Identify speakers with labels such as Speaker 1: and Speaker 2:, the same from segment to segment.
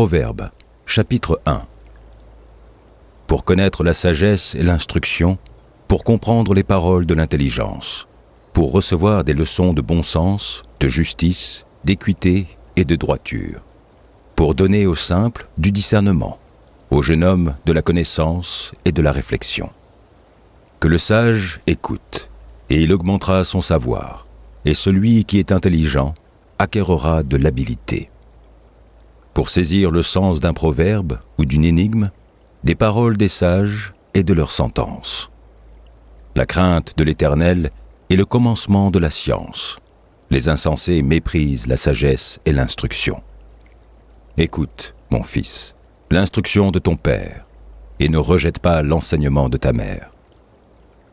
Speaker 1: Proverbe, chapitre 1 Pour connaître la sagesse et l'instruction, pour comprendre les paroles de l'intelligence, pour recevoir des leçons de bon sens, de justice, d'équité et de droiture, pour donner au simple du discernement, au jeune homme de la connaissance et de la réflexion. Que le sage écoute, et il augmentera son savoir, et celui qui est intelligent acquérera de l'habilité pour saisir le sens d'un proverbe ou d'une énigme, des paroles des sages et de leurs sentences. La crainte de l'Éternel est le commencement de la science. Les insensés méprisent la sagesse et l'instruction. Écoute, mon fils, l'instruction de ton Père, et ne rejette pas l'enseignement de ta mère.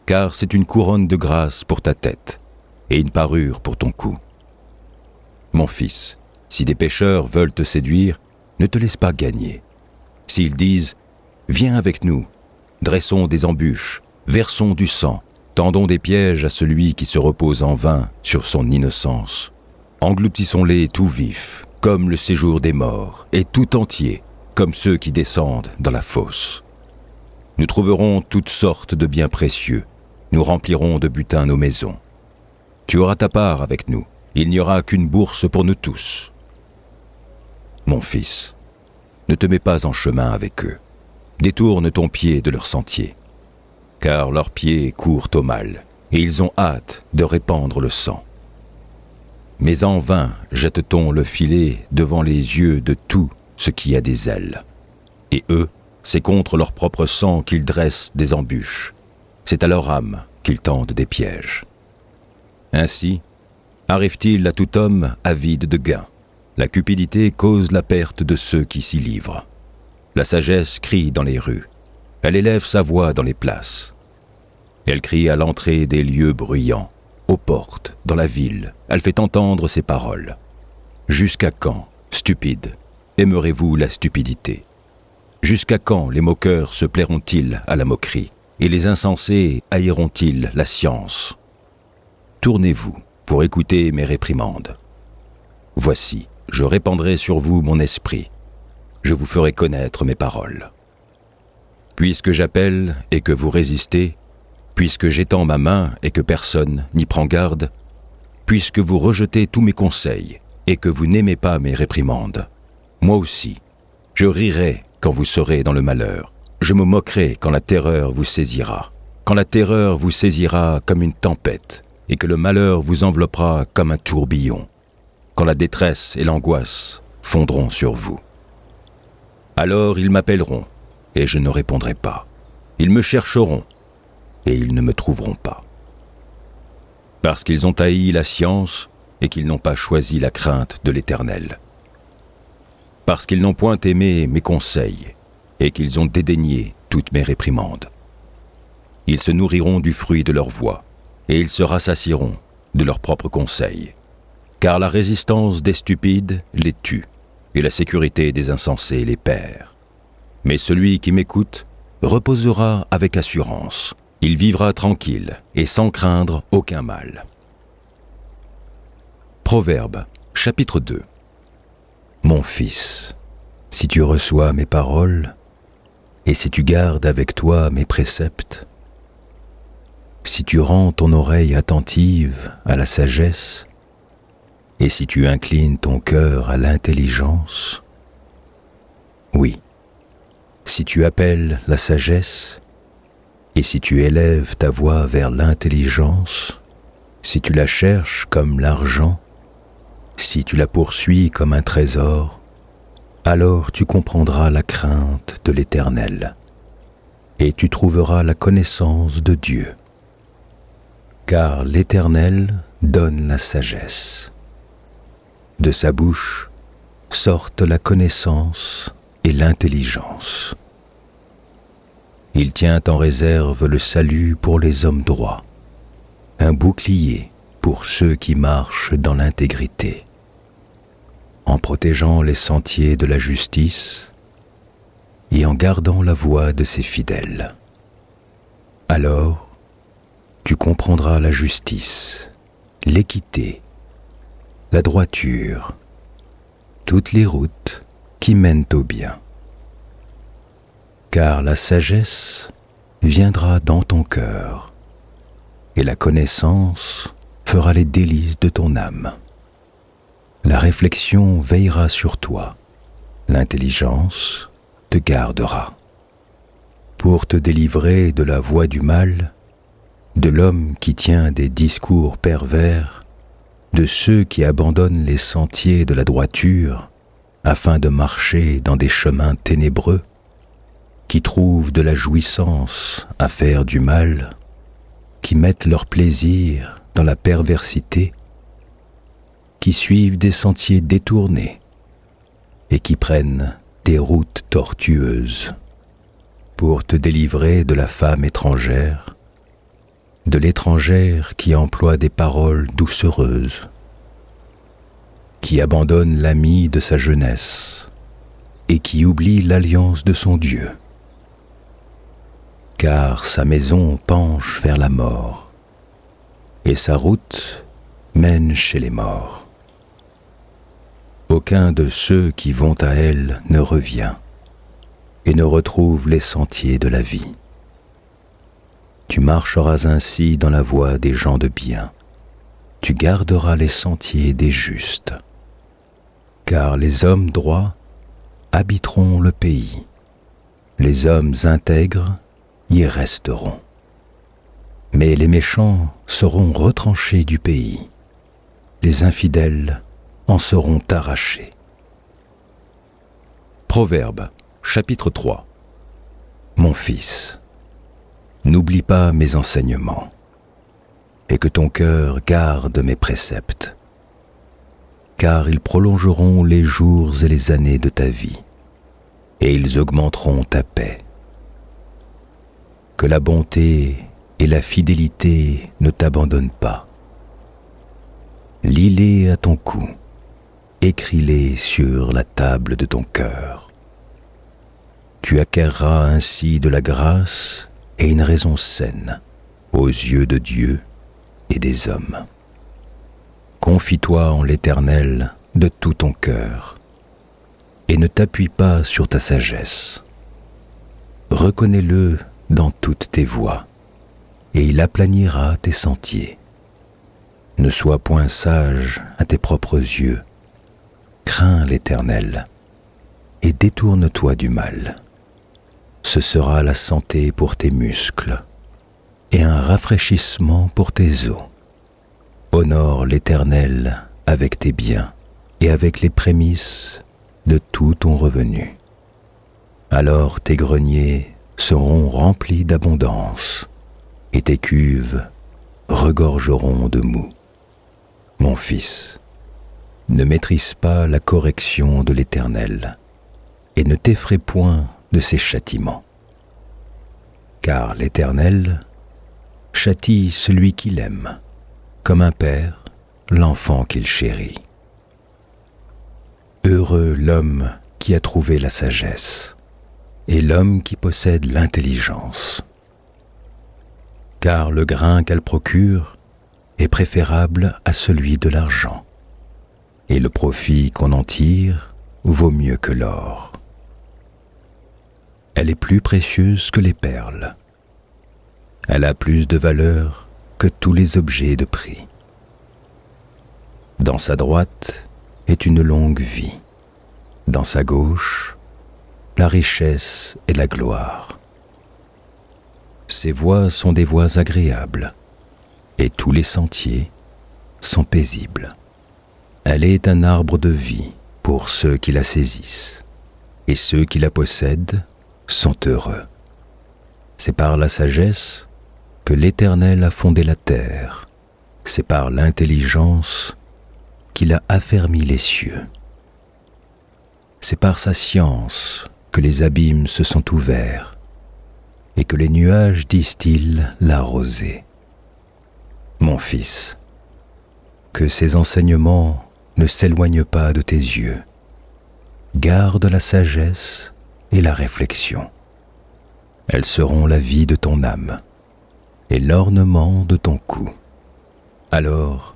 Speaker 1: Car c'est une couronne de grâce pour ta tête, et une parure pour ton cou. Mon fils, si des pêcheurs veulent te séduire, ne te laisse pas gagner. S'ils disent ⁇ Viens avec nous, dressons des embûches, versons du sang, tendons des pièges à celui qui se repose en vain sur son innocence, engloutissons-les tout vifs, comme le séjour des morts, et tout entier, comme ceux qui descendent dans la fosse. Nous trouverons toutes sortes de biens précieux, nous remplirons de butin nos maisons. Tu auras ta part avec nous, il n'y aura qu'une bourse pour nous tous. ⁇ mon fils, ne te mets pas en chemin avec eux. Détourne ton pied de leur sentier. Car leurs pieds courent au mal, et ils ont hâte de répandre le sang. Mais en vain jette-t-on le filet devant les yeux de tout ce qui a des ailes. Et eux, c'est contre leur propre sang qu'ils dressent des embûches. C'est à leur âme qu'ils tendent des pièges. Ainsi, arrive-t-il à tout homme avide de gain la cupidité cause la perte de ceux qui s'y livrent. La sagesse crie dans les rues. Elle élève sa voix dans les places. Elle crie à l'entrée des lieux bruyants, aux portes, dans la ville. Elle fait entendre ses paroles. Jusqu'à quand, stupide, aimerez-vous la stupidité Jusqu'à quand les moqueurs se plairont-ils à la moquerie et les insensés haïront-ils la science Tournez-vous pour écouter mes réprimandes. Voici, je répandrai sur vous mon esprit, je vous ferai connaître mes paroles. Puisque j'appelle et que vous résistez, puisque j'étends ma main et que personne n'y prend garde, puisque vous rejetez tous mes conseils et que vous n'aimez pas mes réprimandes, moi aussi, je rirai quand vous serez dans le malheur, je me moquerai quand la terreur vous saisira, quand la terreur vous saisira comme une tempête et que le malheur vous enveloppera comme un tourbillon quand la détresse et l'angoisse fondront sur vous. Alors ils m'appelleront, et je ne répondrai pas. Ils me chercheront, et ils ne me trouveront pas. Parce qu'ils ont haï la science et qu'ils n'ont pas choisi la crainte de l'Éternel. Parce qu'ils n'ont point aimé mes conseils et qu'ils ont dédaigné toutes mes réprimandes. Ils se nourriront du fruit de leur voix et ils se rassasieront de leurs propres conseils car la résistance des stupides les tue, et la sécurité des insensés les perd. Mais celui qui m'écoute reposera avec assurance, il vivra tranquille et sans craindre aucun mal. Proverbe chapitre 2 Mon fils, si tu reçois mes paroles, et si tu gardes avec toi mes préceptes, si tu rends ton oreille attentive à la sagesse, et si tu inclines ton cœur à l'intelligence, oui, si tu appelles la sagesse, et si tu élèves ta voix vers l'intelligence, si tu la cherches comme l'argent, si tu la poursuis comme un trésor, alors tu comprendras la crainte de l'Éternel, et tu trouveras la connaissance de Dieu. Car l'Éternel donne la sagesse. De sa bouche sortent la connaissance et l'intelligence. Il tient en réserve le salut pour les hommes droits, un bouclier pour ceux qui marchent dans l'intégrité. En protégeant les sentiers de la justice et en gardant la voie de ses fidèles. Alors, tu comprendras la justice, l'équité la droiture, toutes les routes qui mènent au bien. Car la sagesse viendra dans ton cœur, et la connaissance fera les délices de ton âme. La réflexion veillera sur toi, l'intelligence te gardera. Pour te délivrer de la voie du mal, de l'homme qui tient des discours pervers, de ceux qui abandonnent les sentiers de la droiture afin de marcher dans des chemins ténébreux, qui trouvent de la jouissance à faire du mal, qui mettent leur plaisir dans la perversité, qui suivent des sentiers détournés et qui prennent des routes tortueuses pour te délivrer de la femme étrangère, de l'étrangère qui emploie des paroles doucereuses, qui abandonne l'ami de sa jeunesse et qui oublie l'alliance de son Dieu, car sa maison penche vers la mort et sa route mène chez les morts. Aucun de ceux qui vont à elle ne revient et ne retrouve les sentiers de la vie. Tu marcheras ainsi dans la voie des gens de bien. Tu garderas les sentiers des justes. Car les hommes droits habiteront le pays. Les hommes intègres y resteront. Mais les méchants seront retranchés du pays. Les infidèles en seront arrachés. Proverbe chapitre 3 Mon fils, n'oublie pas mes enseignements, et que ton cœur garde mes préceptes, car ils prolongeront les jours et les années de ta vie, et ils augmenteront ta paix. Que la bonté et la fidélité ne t'abandonnent pas. Lis-les à ton cou, écris-les sur la table de ton cœur. Tu acquerras ainsi de la grâce et une raison saine aux yeux de Dieu et des hommes. Confie-toi en l'Éternel de tout ton cœur et ne t'appuie pas sur ta sagesse. Reconnais-le dans toutes tes voies et il aplanira tes sentiers. Ne sois point sage à tes propres yeux, crains l'Éternel et détourne-toi du mal ce sera la santé pour tes muscles et un rafraîchissement pour tes os. Honore l'Éternel avec tes biens et avec les prémices de tout ton revenu. Alors tes greniers seront remplis d'abondance et tes cuves regorgeront de mou. Mon fils, ne maîtrise pas la correction de l'Éternel et ne t'effraie point de ses châtiments. Car l'Éternel châtie celui qu'il aime, comme un père l'enfant qu'il chérit. Heureux l'homme qui a trouvé la sagesse, et l'homme qui possède l'intelligence. Car le grain qu'elle procure est préférable à celui de l'argent, et le profit qu'on en tire vaut mieux que l'or elle est plus précieuse que les perles. Elle a plus de valeur que tous les objets de prix. Dans sa droite est une longue vie, dans sa gauche, la richesse et la gloire. Ses voies sont des voies agréables, et tous les sentiers sont paisibles. Elle est un arbre de vie pour ceux qui la saisissent, et ceux qui la possèdent sont heureux. C'est par la sagesse que l'Éternel a fondé la terre, c'est par l'intelligence qu'il a affermi les cieux. C'est par sa science que les abîmes se sont ouverts et que les nuages distillent la rosée. Mon fils, que ces enseignements ne s'éloignent pas de tes yeux. Garde la sagesse et la réflexion. Elles seront la vie de ton âme et l'ornement de ton cou. Alors,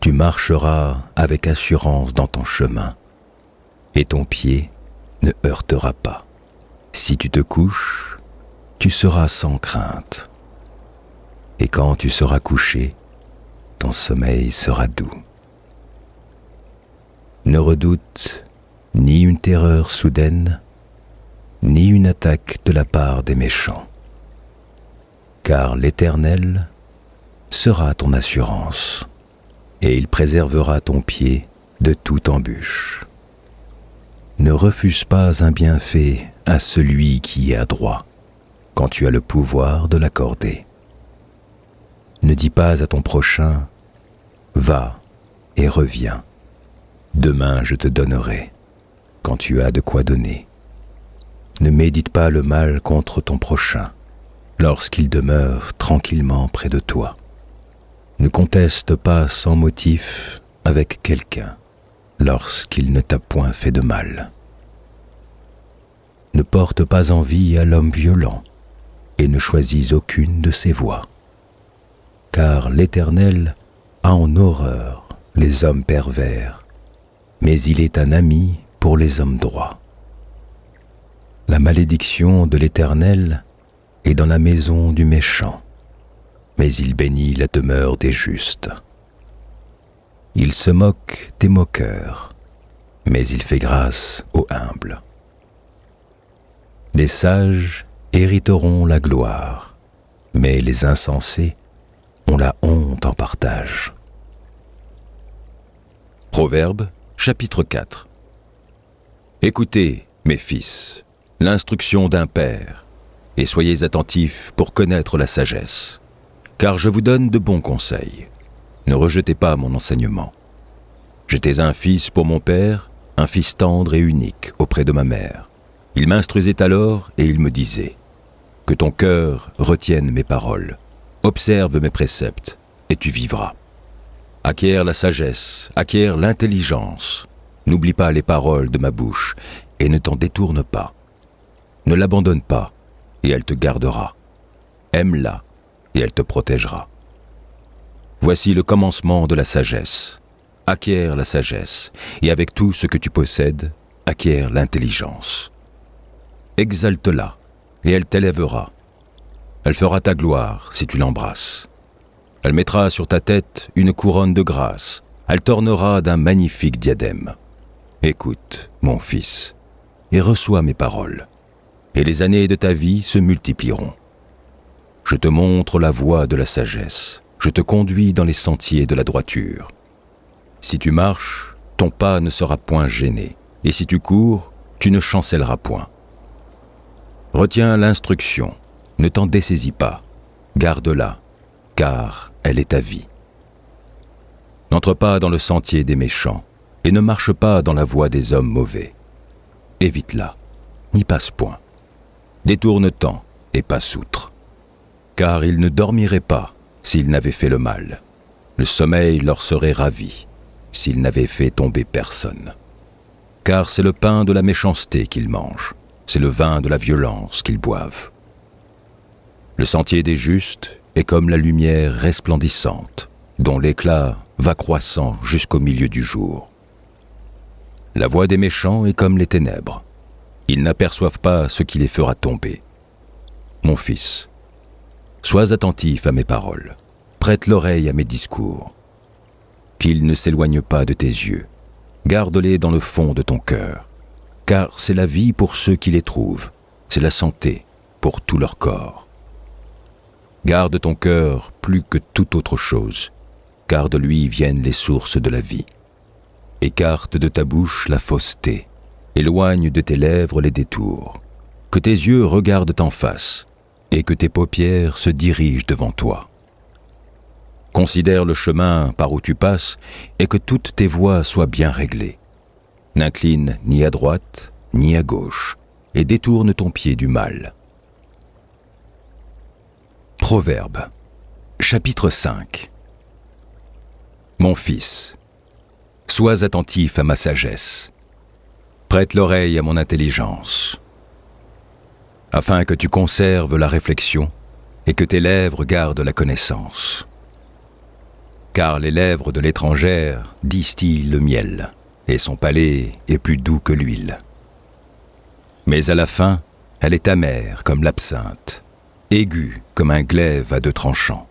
Speaker 1: tu marcheras avec assurance dans ton chemin, et ton pied ne heurtera pas. Si tu te couches, tu seras sans crainte. Et quand tu seras couché, ton sommeil sera doux. Ne redoute ni une terreur soudaine, ni une attaque de la part des méchants. Car l'Éternel sera ton assurance, et il préservera ton pied de toute embûche. Ne refuse pas un bienfait à celui qui a droit, quand tu as le pouvoir de l'accorder. Ne dis pas à ton prochain, va et reviens, demain je te donnerai, quand tu as de quoi donner. Ne médite pas le mal contre ton prochain lorsqu'il demeure tranquillement près de toi. Ne conteste pas sans motif avec quelqu'un lorsqu'il ne t'a point fait de mal. Ne porte pas envie à l'homme violent et ne choisis aucune de ses voies. Car l'Éternel a en horreur les hommes pervers, mais il est un ami pour les hommes droits. La malédiction de l'Éternel est dans la maison du méchant, mais il bénit la demeure des justes. Il se moque des moqueurs, mais il fait grâce aux humbles. Les sages hériteront la gloire, mais les insensés ont la honte en partage. Proverbe chapitre 4 Écoutez, mes fils, l'instruction d'un père, et soyez attentifs pour connaître la sagesse, car je vous donne de bons conseils. Ne rejetez pas mon enseignement. J'étais un fils pour mon père, un fils tendre et unique auprès de ma mère. Il m'instruisait alors et il me disait, Que ton cœur retienne mes paroles, observe mes préceptes, et tu vivras. Acquiers la sagesse, acquiert l'intelligence, n'oublie pas les paroles de ma bouche, et ne t'en détourne pas. Ne l'abandonne pas, et elle te gardera. Aime-la, et elle te protégera. Voici le commencement de la sagesse. Acquière la sagesse, et avec tout ce que tu possèdes, acquière l'intelligence. Exalte-la, et elle t'élèvera. Elle fera ta gloire si tu l'embrasses. Elle mettra sur ta tête une couronne de grâce, elle t'ornera d'un magnifique diadème. Écoute, mon fils, et reçois mes paroles et les années de ta vie se multiplieront. Je te montre la voie de la sagesse, je te conduis dans les sentiers de la droiture. Si tu marches, ton pas ne sera point gêné, et si tu cours, tu ne chancelleras point. Retiens l'instruction, ne t'en dessaisis pas, garde-la, car elle est ta vie. N'entre pas dans le sentier des méchants, et ne marche pas dans la voie des hommes mauvais. Évite-la, n'y passe point détourne-t'en et passe outre. Car ils ne dormiraient pas s'ils n'avaient fait le mal. Le sommeil leur serait ravi s'ils n'avaient fait tomber personne. Car c'est le pain de la méchanceté qu'ils mangent, c'est le vin de la violence qu'ils boivent. Le sentier des justes est comme la lumière resplendissante, dont l'éclat va croissant jusqu'au milieu du jour. La voix des méchants est comme les ténèbres, ils n'aperçoivent pas ce qui les fera tomber. Mon fils, sois attentif à mes paroles, prête l'oreille à mes discours. Qu'ils ne s'éloignent pas de tes yeux, garde-les dans le fond de ton cœur, car c'est la vie pour ceux qui les trouvent, c'est la santé pour tout leur corps. Garde ton cœur plus que toute autre chose, car de lui viennent les sources de la vie. Écarte de ta bouche la fausseté, Éloigne de tes lèvres les détours. Que tes yeux regardent en face et que tes paupières se dirigent devant toi. Considère le chemin par où tu passes et que toutes tes voies soient bien réglées. N'incline ni à droite ni à gauche et détourne ton pied du mal. Proverbe chapitre 5 Mon fils, sois attentif à ma sagesse prête l'oreille à mon intelligence, afin que tu conserves la réflexion et que tes lèvres gardent la connaissance. Car les lèvres de l'étrangère distillent le miel, et son palais est plus doux que l'huile. Mais à la fin, elle est amère comme l'absinthe, aiguë comme un glaive à deux tranchants.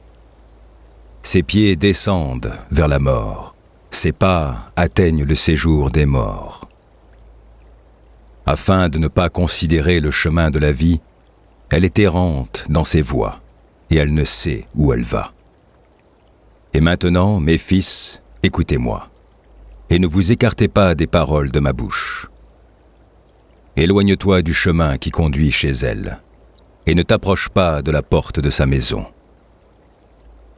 Speaker 1: Ses pieds descendent vers la mort, ses pas atteignent le séjour des morts. Afin de ne pas considérer le chemin de la vie, elle est errante dans ses voies, et elle ne sait où elle va. Et maintenant, mes fils, écoutez-moi, et ne vous écartez pas des paroles de ma bouche. Éloigne-toi du chemin qui conduit chez elle, et ne t'approche pas de la porte de sa maison,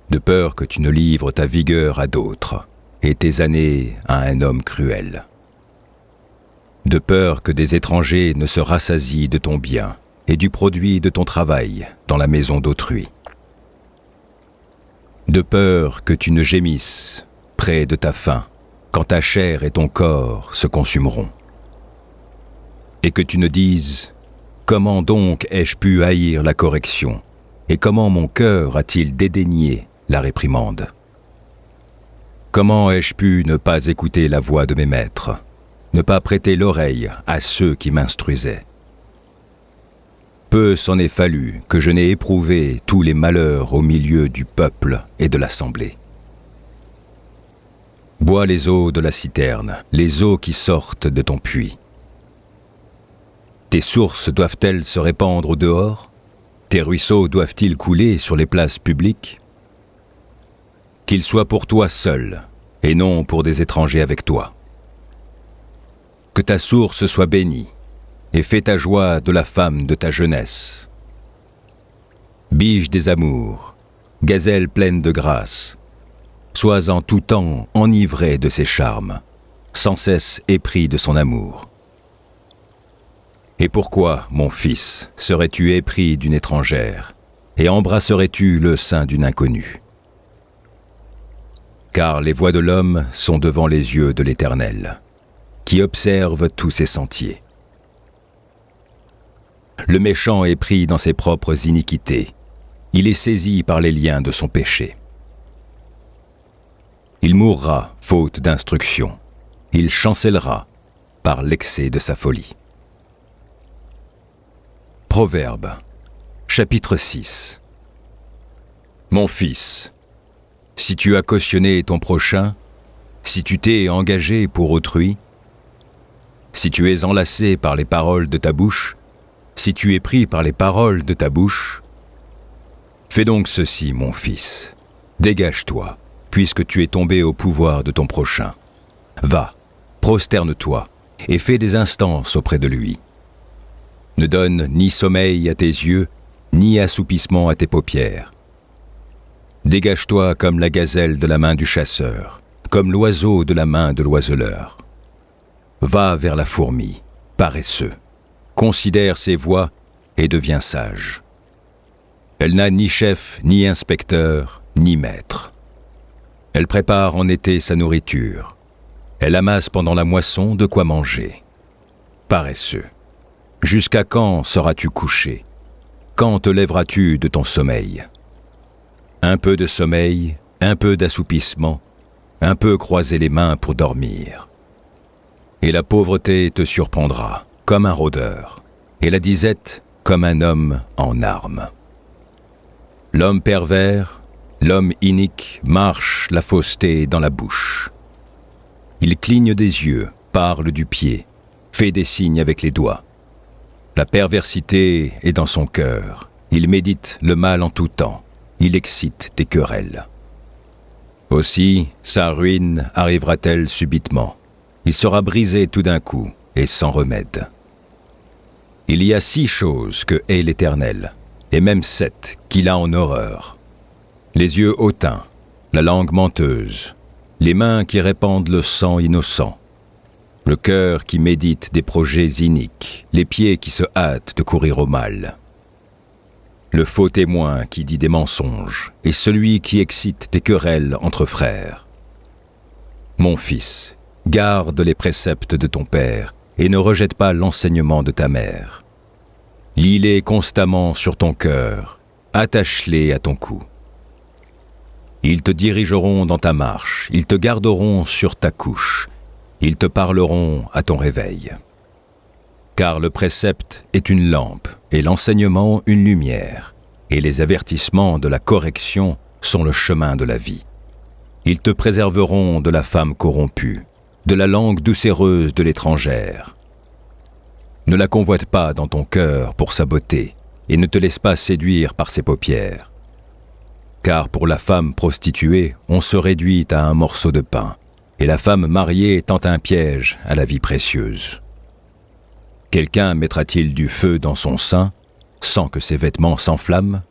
Speaker 1: de peur que tu ne livres ta vigueur à d'autres, et tes années à un homme cruel de peur que des étrangers ne se rassasient de ton bien et du produit de ton travail dans la maison d'autrui, de peur que tu ne gémisses près de ta faim quand ta chair et ton corps se consumeront, et que tu ne dises Comment donc ai-je pu haïr la correction Et comment mon cœur a-t-il dédaigné la réprimande Comment ai-je pu ne pas écouter la voix de mes maîtres ne pas prêter l'oreille à ceux qui m'instruisaient. Peu s'en est fallu que je n'aie éprouvé tous les malheurs au milieu du peuple et de l'assemblée. Bois les eaux de la citerne, les eaux qui sortent de ton puits. Tes sources doivent-elles se répandre au dehors Tes ruisseaux doivent-ils couler sur les places publiques Qu'ils soient pour toi seul, et non pour des étrangers avec toi que ta source soit bénie, et fais ta joie de la femme de ta jeunesse. Biche des amours, gazelle pleine de grâce, sois en tout temps enivré de ses charmes, sans cesse épris de son amour. Et pourquoi, mon fils, serais-tu épris d'une étrangère, et embrasserais-tu le sein d'une inconnue Car les voies de l'homme sont devant les yeux de l'Éternel qui observe tous ses sentiers. Le méchant est pris dans ses propres iniquités. Il est saisi par les liens de son péché. Il mourra faute d'instruction. Il chancellera par l'excès de sa folie. Proverbe, chapitre 6 Mon fils, si tu as cautionné ton prochain, si tu t'es engagé pour autrui, si tu es enlacé par les paroles de ta bouche, si tu es pris par les paroles de ta bouche, fais donc ceci, mon fils, dégage-toi, puisque tu es tombé au pouvoir de ton prochain. Va, prosterne-toi, et fais des instances auprès de lui. Ne donne ni sommeil à tes yeux, ni assoupissement à tes paupières. Dégage-toi comme la gazelle de la main du chasseur, comme l'oiseau de la main de l'oiseleur. Va vers la fourmi, paresseux, considère ses voies et deviens sage. Elle n'a ni chef, ni inspecteur, ni maître. Elle prépare en été sa nourriture. Elle amasse pendant la moisson de quoi manger. Paresseux. Jusqu'à quand seras-tu couché Quand te lèveras-tu de ton sommeil Un peu de sommeil, un peu d'assoupissement, un peu croiser les mains pour dormir et la pauvreté te surprendra, comme un rôdeur, et la disette comme un homme en armes. L'homme pervers, l'homme inique, marche la fausseté dans la bouche. Il cligne des yeux, parle du pied, fait des signes avec les doigts. La perversité est dans son cœur, il médite le mal en tout temps, il excite des querelles. Aussi, sa ruine arrivera-t-elle subitement il sera brisé tout d'un coup et sans remède. Il y a six choses que hait l'Éternel, et même sept qu'il a en horreur. Les yeux hautains, la langue menteuse, les mains qui répandent le sang innocent, le cœur qui médite des projets iniques, les pieds qui se hâtent de courir au mal, le faux témoin qui dit des mensonges, et celui qui excite des querelles entre frères. Mon fils, Garde les préceptes de ton père et ne rejette pas l'enseignement de ta mère. Lis-les constamment sur ton cœur, attache-les à ton cou. Ils te dirigeront dans ta marche, ils te garderont sur ta couche, ils te parleront à ton réveil. Car le précepte est une lampe, et l'enseignement une lumière, et les avertissements de la correction sont le chemin de la vie. Ils te préserveront de la femme corrompue, de la langue doucereuse de l'étrangère. Ne la convoite pas dans ton cœur pour sa beauté, et ne te laisse pas séduire par ses paupières. Car pour la femme prostituée, on se réduit à un morceau de pain, et la femme mariée tente un piège à la vie précieuse. Quelqu'un mettra-t-il du feu dans son sein, sans que ses vêtements s'enflamment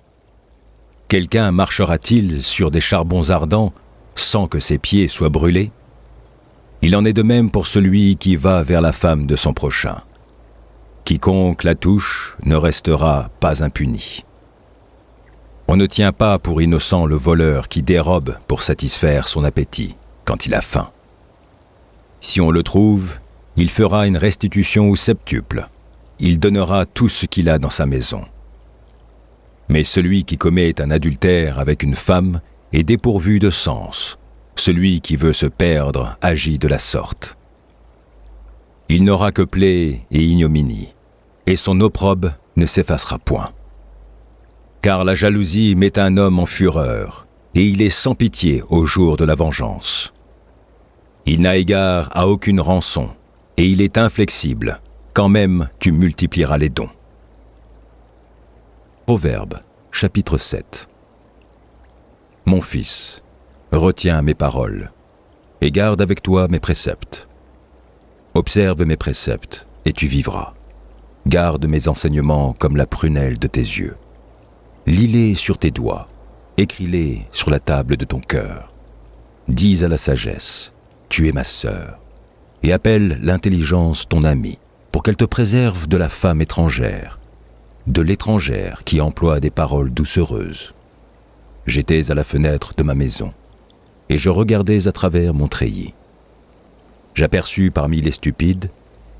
Speaker 1: Quelqu'un marchera-t-il sur des charbons ardents, sans que ses pieds soient brûlés il en est de même pour celui qui va vers la femme de son prochain. Quiconque la touche ne restera pas impuni. On ne tient pas pour innocent le voleur qui dérobe pour satisfaire son appétit quand il a faim. Si on le trouve, il fera une restitution au septuple. Il donnera tout ce qu'il a dans sa maison. Mais celui qui commet un adultère avec une femme est dépourvu de sens, celui qui veut se perdre agit de la sorte. Il n'aura que plaie et ignominie, et son opprobe ne s'effacera point. Car la jalousie met un homme en fureur, et il est sans pitié au jour de la vengeance. Il n'a égard à aucune rançon, et il est inflexible, quand même tu multiplieras les dons. Proverbe, chapitre 7 Mon fils, Retiens mes paroles et garde avec toi mes préceptes. Observe mes préceptes et tu vivras. Garde mes enseignements comme la prunelle de tes yeux. Lis-les sur tes doigts, écris-les sur la table de ton cœur. Dis à la sagesse, tu es ma sœur, et appelle l'intelligence ton amie, pour qu'elle te préserve de la femme étrangère, de l'étrangère qui emploie des paroles doucereuses. J'étais à la fenêtre de ma maison et je regardais à travers mon treillis. J'aperçus parmi les stupides,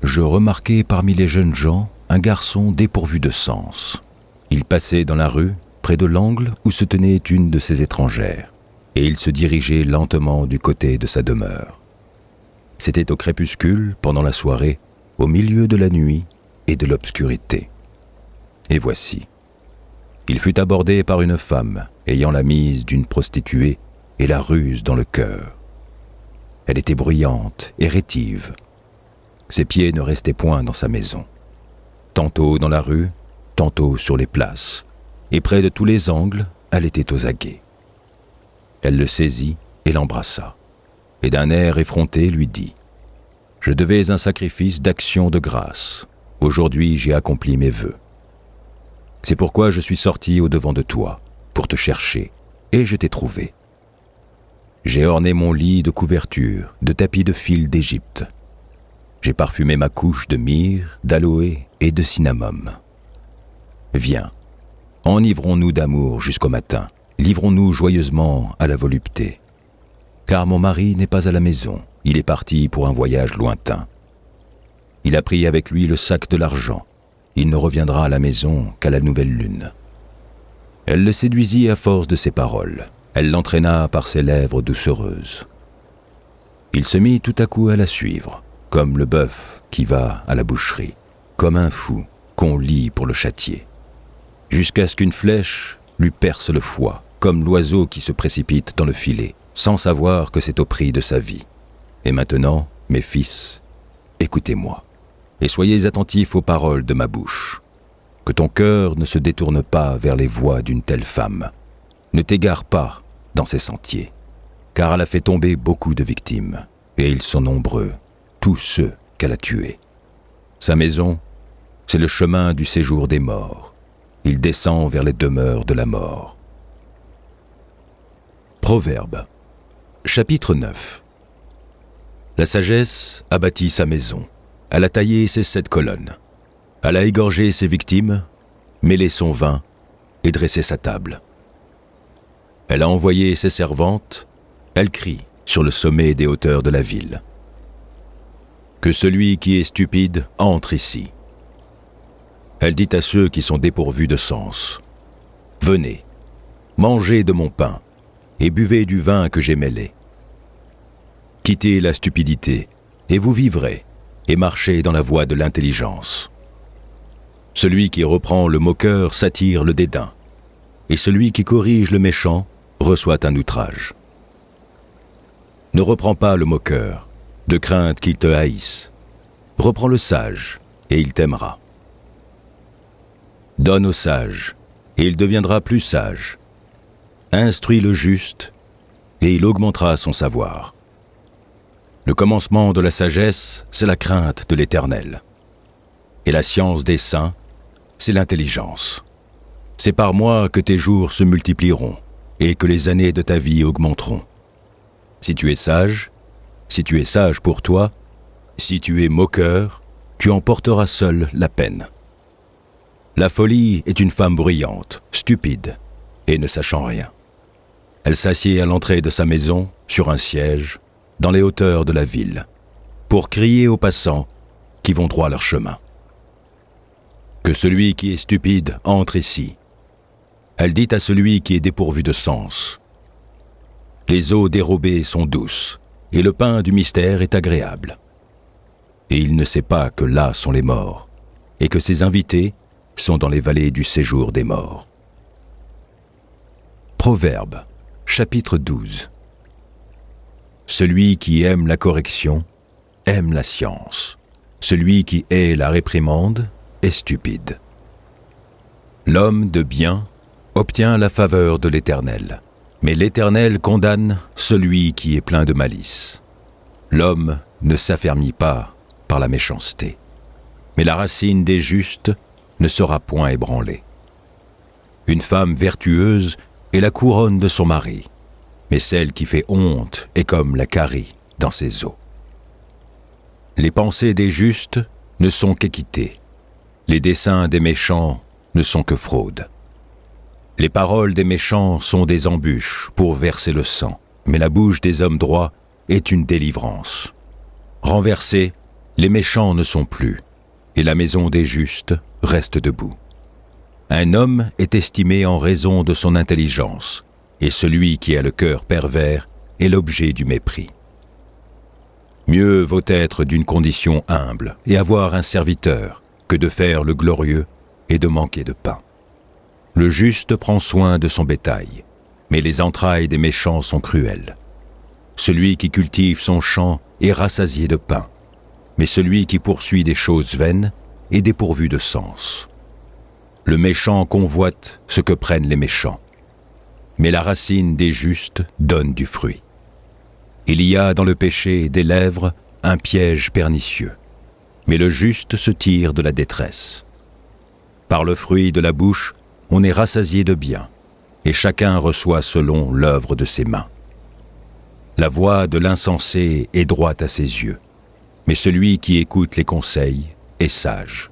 Speaker 1: je remarquai parmi les jeunes gens un garçon dépourvu de sens. Il passait dans la rue, près de l'angle où se tenait une de ces étrangères, et il se dirigeait lentement du côté de sa demeure. C'était au crépuscule, pendant la soirée, au milieu de la nuit et de l'obscurité. Et voici. Il fut abordé par une femme, ayant la mise d'une prostituée et la ruse dans le cœur. Elle était bruyante et rétive. Ses pieds ne restaient point dans sa maison. Tantôt dans la rue, tantôt sur les places, et près de tous les angles, elle était aux aguets. Elle le saisit et l'embrassa, et d'un air effronté lui dit « Je devais un sacrifice d'action de grâce. Aujourd'hui j'ai accompli mes vœux. C'est pourquoi je suis sorti au-devant de toi, pour te chercher, et je t'ai trouvé. J'ai orné mon lit de couvertures, de tapis de fil d'Égypte. J'ai parfumé ma couche de myrrhe, d'aloé et de cinnamome. Viens, enivrons-nous d'amour jusqu'au matin, livrons-nous joyeusement à la volupté. Car mon mari n'est pas à la maison, il est parti pour un voyage lointain. Il a pris avec lui le sac de l'argent, il ne reviendra à la maison qu'à la nouvelle lune. Elle le séduisit à force de ses paroles. Elle l'entraîna par ses lèvres doucereuses. Il se mit tout à coup à la suivre, comme le bœuf qui va à la boucherie, comme un fou qu'on lit pour le châtier, jusqu'à ce qu'une flèche lui perce le foie, comme l'oiseau qui se précipite dans le filet, sans savoir que c'est au prix de sa vie. Et maintenant, mes fils, écoutez-moi, et soyez attentifs aux paroles de ma bouche. Que ton cœur ne se détourne pas vers les voix d'une telle femme. Ne t'égare pas dans ses sentiers, car elle a fait tomber beaucoup de victimes, et ils sont nombreux, tous ceux qu'elle a tués. Sa maison, c'est le chemin du séjour des morts. Il descend vers les demeures de la mort. Proverbe, chapitre 9 La sagesse a bâti sa maison, elle a taillé ses sept colonnes, elle a égorgé ses victimes, mêlé son vin et dressé sa table. Elle a envoyé ses servantes, elle crie sur le sommet des hauteurs de la ville. Que celui qui est stupide entre ici. Elle dit à ceux qui sont dépourvus de sens, Venez, mangez de mon pain et buvez du vin que j'ai mêlé. Quittez la stupidité et vous vivrez et marchez dans la voie de l'intelligence. Celui qui reprend le moqueur s'attire le dédain, et celui qui corrige le méchant reçoit un outrage. Ne reprends pas le moqueur, de crainte qu'il te haïsse. Reprends le sage, et il t'aimera. Donne au sage, et il deviendra plus sage. Instruis le juste, et il augmentera son savoir. Le commencement de la sagesse, c'est la crainte de l'Éternel. Et la science des saints, c'est l'intelligence. C'est par moi que tes jours se multiplieront, et que les années de ta vie augmenteront. Si tu es sage, si tu es sage pour toi, si tu es moqueur, tu en porteras seul la peine. La folie est une femme bruyante, stupide et ne sachant rien. Elle s'assied à l'entrée de sa maison, sur un siège, dans les hauteurs de la ville, pour crier aux passants qui vont droit leur chemin. Que celui qui est stupide entre ici elle dit à celui qui est dépourvu de sens, Les eaux dérobées sont douces, et le pain du mystère est agréable. Et il ne sait pas que là sont les morts, et que ses invités sont dans les vallées du séjour des morts. Proverbe, chapitre 12 Celui qui aime la correction aime la science. Celui qui hait la réprimande est stupide. L'homme de bien obtient la faveur de l'Éternel. Mais l'Éternel condamne celui qui est plein de malice. L'homme ne s'affermit pas par la méchanceté, mais la racine des justes ne sera point ébranlée. Une femme vertueuse est la couronne de son mari, mais celle qui fait honte est comme la carie dans ses eaux. Les pensées des justes ne sont qu'équité, les desseins des méchants ne sont que fraude. Les paroles des méchants sont des embûches pour verser le sang, mais la bouche des hommes droits est une délivrance. Renversés, les méchants ne sont plus, et la maison des justes reste debout. Un homme est estimé en raison de son intelligence, et celui qui a le cœur pervers est l'objet du mépris. Mieux vaut être d'une condition humble et avoir un serviteur que de faire le glorieux et de manquer de pain. Le juste prend soin de son bétail, mais les entrailles des méchants sont cruelles. Celui qui cultive son champ est rassasié de pain, mais celui qui poursuit des choses vaines est dépourvu de sens. Le méchant convoite ce que prennent les méchants, mais la racine des justes donne du fruit. Il y a dans le péché des lèvres un piège pernicieux, mais le juste se tire de la détresse. Par le fruit de la bouche, on est rassasié de bien, et chacun reçoit selon l'œuvre de ses mains. La voix de l'insensé est droite à ses yeux, mais celui qui écoute les conseils est sage.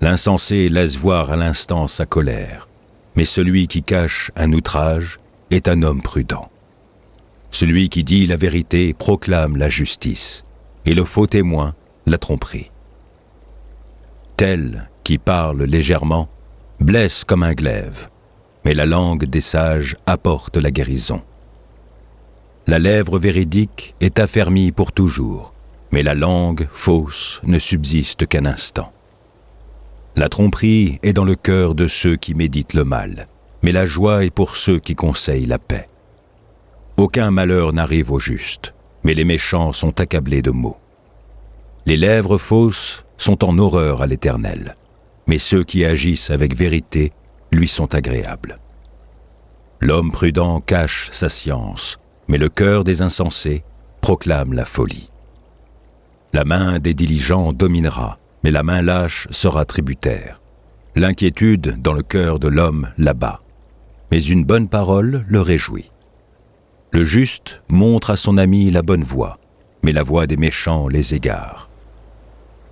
Speaker 1: L'insensé laisse voir à l'instant sa colère, mais celui qui cache un outrage est un homme prudent. Celui qui dit la vérité proclame la justice, et le faux témoin la tromperie. Tel qui parle légèrement blesse comme un glaive, mais la langue des sages apporte la guérison. La lèvre véridique est affermie pour toujours, mais la langue fausse ne subsiste qu'un instant. La tromperie est dans le cœur de ceux qui méditent le mal, mais la joie est pour ceux qui conseillent la paix. Aucun malheur n'arrive au juste, mais les méchants sont accablés de maux. Les lèvres fausses sont en horreur à l'Éternel, mais ceux qui agissent avec vérité lui sont agréables. L'homme prudent cache sa science, mais le cœur des insensés proclame la folie. La main des diligents dominera, mais la main lâche sera tributaire. L'inquiétude dans le cœur de l'homme l'abat, mais une bonne parole le réjouit. Le juste montre à son ami la bonne voie, mais la voie des méchants les égare.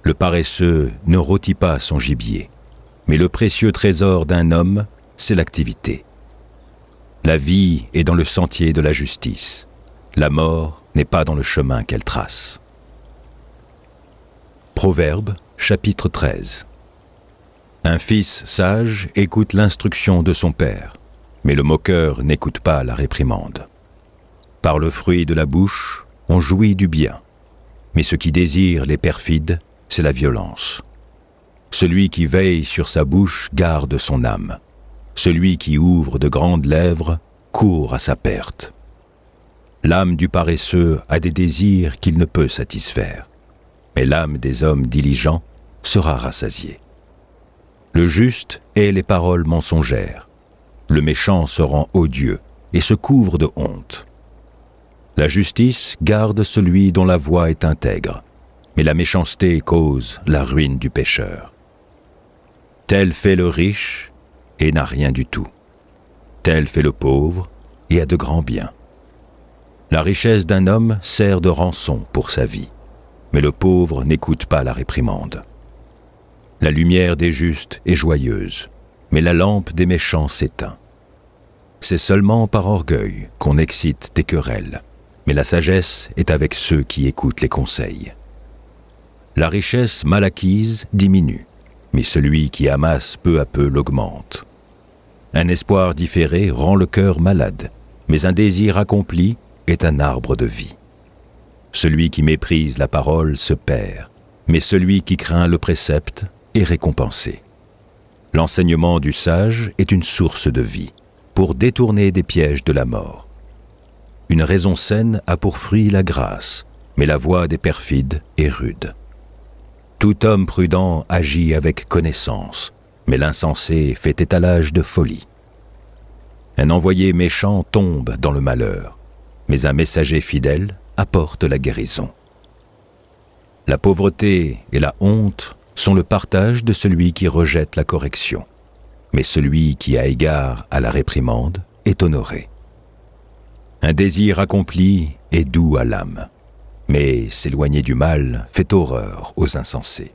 Speaker 1: Le paresseux ne rôtit pas son gibier, mais le précieux trésor d'un homme, c'est l'activité. La vie est dans le sentier de la justice. La mort n'est pas dans le chemin qu'elle trace. Proverbe, chapitre 13. Un fils sage écoute l'instruction de son père, mais le moqueur n'écoute pas la réprimande. Par le fruit de la bouche, on jouit du bien, mais ce qui désire les perfides c'est la violence. Celui qui veille sur sa bouche garde son âme. Celui qui ouvre de grandes lèvres court à sa perte. L'âme du paresseux a des désirs qu'il ne peut satisfaire, mais l'âme des hommes diligents sera rassasiée. Le juste hait les paroles mensongères. Le méchant se rend odieux et se couvre de honte. La justice garde celui dont la voix est intègre, mais la méchanceté cause la ruine du pécheur. Tel fait le riche et n'a rien du tout. Tel fait le pauvre et a de grands biens. La richesse d'un homme sert de rançon pour sa vie, mais le pauvre n'écoute pas la réprimande. La lumière des justes est joyeuse, mais la lampe des méchants s'éteint. C'est seulement par orgueil qu'on excite des querelles, mais la sagesse est avec ceux qui écoutent les conseils la richesse mal acquise diminue, mais celui qui amasse peu à peu l'augmente. Un espoir différé rend le cœur malade, mais un désir accompli est un arbre de vie. Celui qui méprise la parole se perd, mais celui qui craint le précepte est récompensé. L'enseignement du sage est une source de vie, pour détourner des pièges de la mort. Une raison saine a pour fruit la grâce, mais la voie des perfides est rude. Tout homme prudent agit avec connaissance, mais l'insensé fait étalage de folie. Un envoyé méchant tombe dans le malheur, mais un messager fidèle apporte la guérison. La pauvreté et la honte sont le partage de celui qui rejette la correction, mais celui qui a égard à la réprimande est honoré. Un désir accompli est doux à l'âme. Mais s'éloigner du mal fait horreur aux insensés.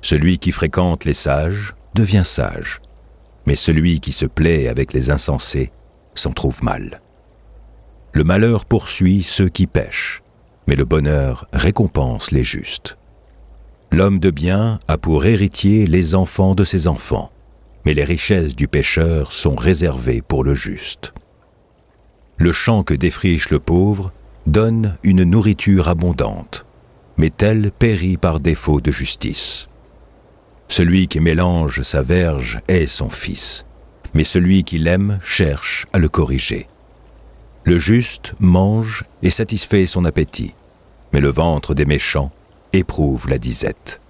Speaker 1: Celui qui fréquente les sages devient sage, mais celui qui se plaît avec les insensés s'en trouve mal. Le malheur poursuit ceux qui pêchent, mais le bonheur récompense les justes. L'homme de bien a pour héritier les enfants de ses enfants, mais les richesses du pécheur sont réservées pour le juste. Le champ que défriche le pauvre donne une nourriture abondante, mais elle périt par défaut de justice. Celui qui mélange sa verge est son fils, mais celui qui l'aime cherche à le corriger. Le juste mange et satisfait son appétit, mais le ventre des méchants éprouve la disette.